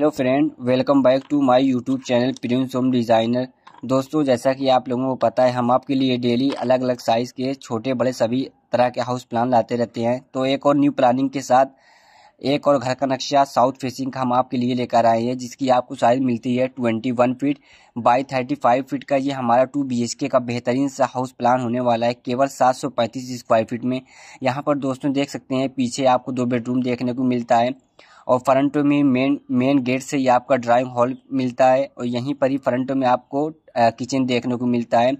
hello friend welcome back to my YouTube channel Prince Home Designer दोस्तों जैसा कि आप लोगों को पता है हम आपके लिए डेली अलग अलग साइज़ के छोटे बड़े सभी तरह के हाउस प्लान लाते रहते हैं तो एक और न्यू प्लानिंग के साथ एक और घर का नक्शा साउथ फेसिंग का हम आपके लिए लेकर आए हैं जिसकी आपको साइज़ मिलती है twenty one feet by thirty five feet का ये हमारा टू बी एच के का बेहतरीन सा हाउस प्लान होने वाला है केवल सात सौ पैंतीस स्क्वायर फिट में यहाँ पर दोस्तों देख सकते हैं पीछे आपको दो बेडरूम देखने को मिलता है और फ्रंट में मेन मेन गेट से ही आपका ड्राइंग हॉल मिलता है और यहीं पर ही फ्रंट में आपको किचन देखने को मिलता है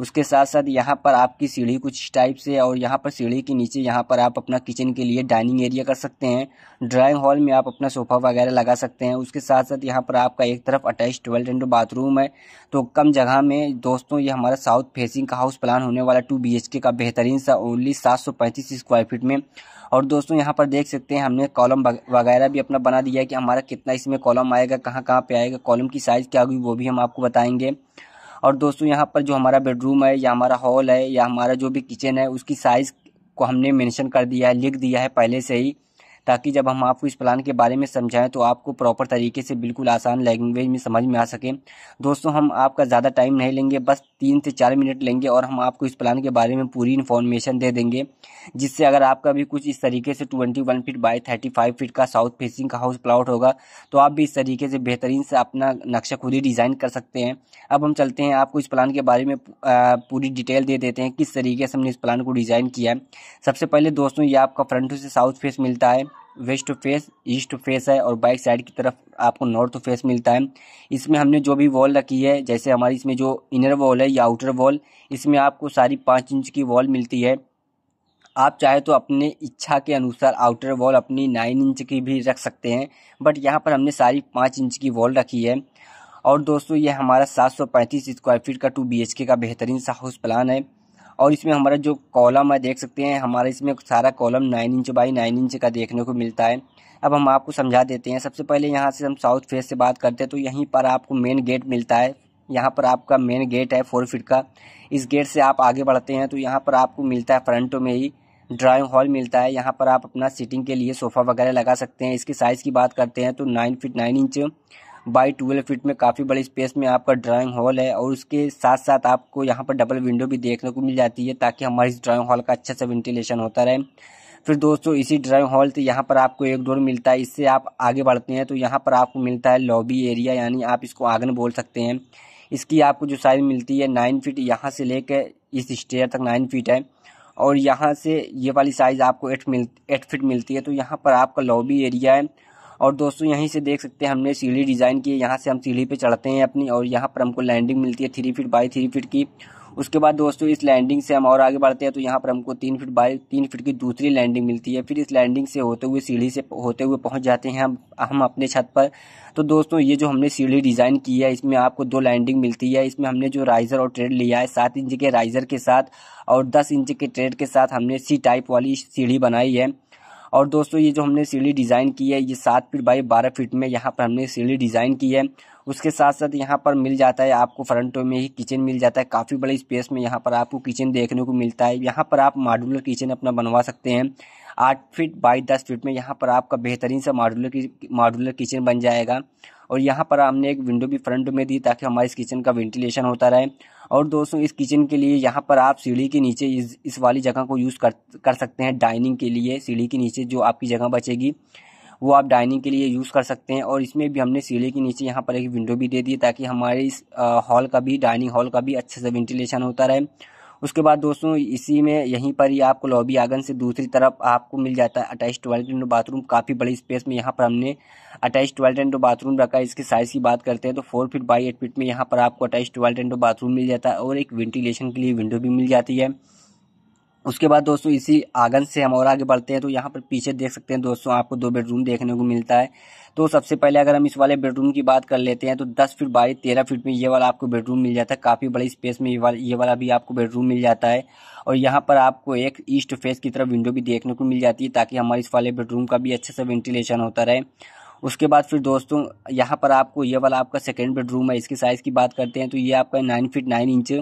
उसके साथ साथ यहाँ पर आपकी सीढ़ी कुछ टाइप से और यहाँ पर सीढ़ी के नीचे यहाँ पर आप अपना किचन के लिए डाइनिंग एरिया कर सकते हैं ड्राइंग हॉल में आप अपना सोफा वगैरह लगा सकते हैं उसके साथ साथ यहाँ पर आपका एक तरफ अटैच ट्वेल्थ एंड बाथरूम है तो कम जगह में दोस्तों ये हमारा साउथ फेसिंग का हाउस प्लान होने वाला टू बी का बेहतरीन सा ओनली सात स्क्वायर फीट में और दोस्तों यहाँ पर देख सकते हैं हमने कॉलम वगैरह भी अपना बना दिया है कि हमारा कितना इसमें कॉलम आएगा कहाँ कहाँ पे आएगा कॉलम की साइज़ क्या होगी वो भी हम आपको बताएंगे और दोस्तों यहाँ पर जो हमारा बेडरूम है या हमारा हॉल है या हमारा जो भी किचन है उसकी साइज़ को हमने मेंशन कर दिया है लिख दिया है पहले से ही ताकि जब हम आपको इस प्लान के बारे में समझाएं तो आपको प्रॉपर तरीके से बिल्कुल आसान लैंग्वेज में समझ में आ सके दोस्तों हम आपका ज़्यादा टाइम नहीं लेंगे बस तीन से चार मिनट लेंगे और हम आपको इस प्लान के बारे में पूरी इन्फॉर्मेशन दे देंगे जिससे अगर आपका भी कुछ इस तरीके से twenty one feet by thirty five feet का साउथ फेसिंग का हाउस प्लाट होगा तो आप भी इस तरीके से बेहतरीन से अपना नक्शा खुद ही डिज़ाइन कर सकते हैं अब हम चलते हैं आपको इस प्लान के बारे में पूरी डिटेल दे देते हैं किस तरीके से हमने इस प्लान को डिज़ाइन किया है सबसे पहले दोस्तों ये आपका फ्रंट से साउथ फेस मिलता है वेस्ट फेस ईस्ट फेस है और बाइक साइड की तरफ आपको नॉर्थ फेस मिलता है इसमें हमने जो भी वॉल रखी है जैसे हमारी इसमें जो इनर वॉल है या आउटर वॉल इसमें आपको सारी पाँच इंच की वॉल मिलती है आप चाहे तो अपने इच्छा के अनुसार आउटर वॉल अपनी नाइन इंच की भी रख सकते हैं बट यहाँ पर हमने सारी पाँच इंच की वॉल रखी है और दोस्तों ये हमारा सात स्क्वायर फीट का टू बी का बेहतरीन सा हाउस प्लान है और इसमें हमारा जो कॉलम है देख सकते हैं हमारा इसमें सारा column nine inch by nine inch का देखने को मिलता है अब हम आपको समझा देते हैं सबसे पहले यहाँ से हम साउथ फेस से बात करते हैं तो यहीं पर आपको मेन गेट मिलता है यहाँ पर आपका मेन गेट है फोर फिट का इस गेट से आप आगे बढ़ते हैं तो यहाँ पर आपको मिलता है फ्रंट में ही ड्राइंग हॉल मिलता है यहाँ पर आप अपना सीटिंग के लिए सोफ़ा वगैरह लगा सकते हैं इसकी साइज़ की बात करते हैं तो nine feet nine inch by twelve feet में काफ़ी बड़ी स्पेस में आपका ड्राइंग हॉल है और उसके साथ साथ आपको यहाँ पर डबल विंडो भी देखने को मिल जाती है ताकि हमारे इस ड्राइंग हॉल का अच्छा सा वेंटिलेशन होता रहे फिर दोस्तों इसी ड्राइंग हॉल से यहाँ पर आपको एक डोर मिलता है इससे आप आगे बढ़ते हैं तो यहाँ पर आपको मिलता है लॉबी एरिया यानी आप इसको आंगन बोल सकते हैं इसकी आपको जो साइज मिलती है नाइन फीट यहाँ से लेकर इस स्टेयर तक नाइन फीट है और यहाँ से ये वाली साइज़ आपको एट मिल एट फिट मिलती है तो यहाँ पर आपका लॉबी एरिया है और दोस्तों यहीं से देख सकते हैं हमने सीढ़ी डिज़ाइन की है यहाँ से हम सीढ़ी पे चढ़ते हैं अपनी और यहाँ पर हमको लैंडिंग मिलती है three feet by three feet की उसके बाद दोस्तों इस लैंडिंग से हम और आगे बढ़ते हैं तो यहाँ पर हमको तीन फीट बाई तीन फीट की दूसरी लैंडिंग मिलती है फिर इस लैंडिंग से होते हुए सीढ़ी से होते हुए पहुँच जाते हैं हम हम अपने छत पर तो दोस्तों ये जो हमने सीढ़ी डिज़ाइन की है इसमें आपको दो लैंडिंग मिलती है इसमें हमने जो राइज़र और ट्रेड लिया है सात इंच के राइज़र के साथ और दस इंच के ट्रेड के साथ हमने सी टाइप वाली सीढ़ी बनाई है और दोस्तों ये जो हमने सीढ़ी डिज़ाइन की है ये सात फीट बाई बारह फीट में यहाँ पर हमने सीढ़ी डिज़ाइन की है उसके साथ साथ यहाँ पर मिल जाता है आपको फ्रंट में ही किचन मिल जाता है काफ़ी बड़े स्पेस में यहाँ पर आपको किचन देखने को मिलता है यहाँ पर आप मॉडुलर किचन अपना बनवा सकते हैं आठ फीट बाई दस फीट में यहाँ पर आपका बेहतरीन सा मॉडुलर की मॉडुलर किचन बन जाएगा और यहाँ पर हमने एक विंडो भी फ्रंट में दी ताकि हमारे इस किचन का वेंटिलेशन होता रहे और दोस्तों इस किचन के लिए यहाँ पर आप सीढ़ी के नीचे इस इस वाली जगह को यूज़ कर कर सकते हैं डाइनिंग के लिए सीढ़ी के नीचे जो आपकी जगह बचेगी वो आप डाइनिंग के लिए यूज़ कर सकते हैं और इसमें भी हमने सीढ़ी के नीचे यहाँ पर एक विंडो भी दे दी ताकि हमारे इस हॉल का भी डाइनिंग हॉल का भी अच्छे से वेंटिलेशन होता रहे उसके बाद दोस्तों इसी में यहीं पर ही आपको लॉबी आंगन से दूसरी तरफ आपको मिल जाता है अटैच टॉयलेट एंड बाथरूम काफ़ी बड़ी स्पेस में यहाँ पर हमने अटैच टॉयलेट एंड बाथरूम रखा है इसके साइज़ की बात करते हैं तो four feet by eight feet में यहाँ पर आपको अटैच टॉयलेट एंड बाथरूम मिल जाता है और एक वेंटिलेशन के लिए विंडो भी मिल जाती है उसके बाद दोस्तों इसी आंगन से हम और आगे बढ़ते हैं तो यहाँ पर पीछे देख सकते हैं दोस्तों आपको दो बेडरूम देखने को मिलता है तो सबसे पहले अगर हम इस वाले बेडरूम की बात कर लेते हैं तो 10 फीट बाई 13 फीट में ये वाला आपको बेडरूम मिल जाता है काफ़ी बड़ी स्पेस में ये वाला ये वाला भी आपको बेडरूम मिल जाता है और यहाँ पर आपको एक ईस्ट फेस की तरफ विंडो भी देखने को मिल जाती है ताकि हमारे इस वाले बेडरूम का भी अच्छे से वेंटिलेशन होता रहे उसके बाद फिर दोस्तों यहाँ पर आपको ये वाला आपका सेकेंड बेडरूम है इसकी साइज़ की बात करते हैं तो ये आपका नाइन फिट नाइन इंच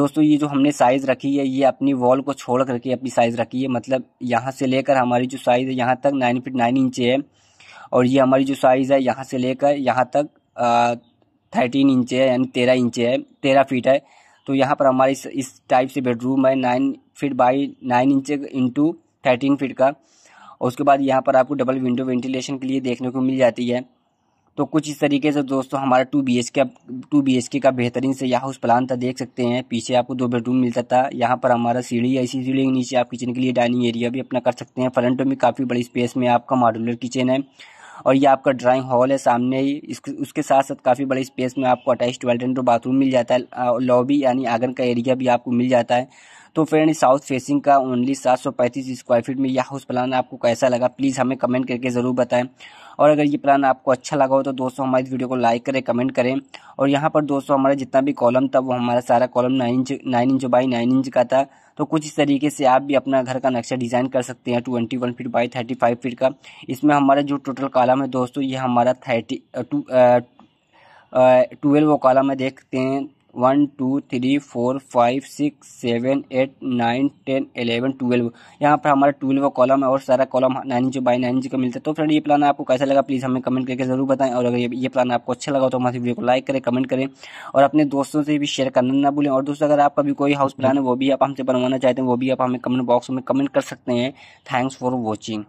दोस्तों ये जो हमने साइज़ रखी है ये अपनी वॉल को छोड़ करके अपनी साइज़ रखी है मतलब यहाँ से लेकर हमारी जो साइज़ है यहाँ तक नाइन फिट नाइन इंच है और ये हमारी जो साइज़ है यहाँ से लेकर यहाँ तक थर्टीन इंच है यानी तेरह इंच है तेरह फीट है तो यहाँ पर हमारे इस, इस टाइप से बेडरूम है nine feet by nine inch into thirteen feet का और उसके बाद यहाँ पर आपको डबल विंडो वेंटिलेशन के लिए देखने को मिल जाती है तो कुछ इस तरीके से दोस्तों हमारा two B H K two B H K का बेहतरीन से यहाँ हाउस प्लान था देख सकते हैं पीछे आपको दो बेडरूम मिलता था यहाँ पर हमारा सीढ़ी है इसी सीढ़ी के नीचे आप किचन के लिए डाइनिंग एरिया भी अपना कर सकते हैं फ्रंट में काफ़ी बड़ी स्पेस में आपका मॉडुलर किचन है और ये आपका ड्राइंग हॉल है सामने ही उसके साथ साथ काफ़ी बड़ी स्पेस में आपको अटैच टॉयलेट और बाथरूम मिल जाता है लॉबी यानी आंगन का एरिया भी आपको मिल जाता है तो फ्रेंड साउथ फेसिंग का ओनली सात सौ पैंतीस स्क्वायर फीट में यह हाउस प्लान आपको कैसा लगा प्लीज़ हमें कमेंट करके ज़रूर बताएं और अगर ये प्लान आपको अच्छा लगा हो तो दोस्तों हमारी वीडियो को लाइक करें कमेंट करें और यहाँ पर दोस्तों हमारा जितना भी कॉलम था वो हमारा सारा column nine inch nine inch by nine inch का था तो कुछ इस तरीके से आप भी अपना घर का नक्शा डिज़ाइन कर सकते हैं twenty one feet by thirty five feet का इसमें हमारा जो टोटल कॉलम है दोस्तों ये हमारा थर्टी टू ट्वेल्व वो कॉलम है देखते हैं one two three four five six seven eight nine ten eleven twelve यहाँ पर हमारा ट्वेल्व कॉलम है और सारा column nine inch by nine inch का मिलता है तो फ्रेंड ये प्लान आपको कैसा लगा प्लीज़ हमें कमेंट करके ज़रूर बताएं और अगर ये प्लान आपको अच्छा लगा तो हमारे वीडियो को लाइक करें कमेंट करें और अपने दोस्तों से भी शेयर करना ना भूलें और दोस्तों अगर आपका भी कोई हाउस प्लान है वो भी आप हमसे बनवाना चाहते हैं वो भी आप हमें कमेंट बॉक्स में कमेंट कर सकते हैं थैंक्स फॉर वॉचिंग